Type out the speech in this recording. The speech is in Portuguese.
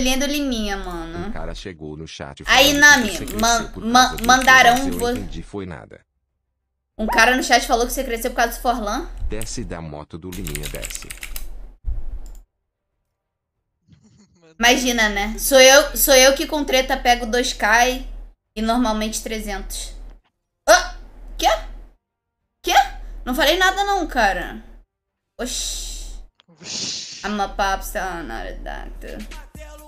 Lindo Liminha, mano. O cara chegou no chat. Aí, Nami, man, mandaram você. foi nada. Um cara no chat falou que você cresceu por causa do Forlan. Desce da moto do Liminha, desce. Imagina, né? Sou eu, sou eu que com treta pego 2k e, normalmente 300. Ah! Quê? Quê? Não falei nada não, cara. Oxi. I'm a pop star, not a doctor.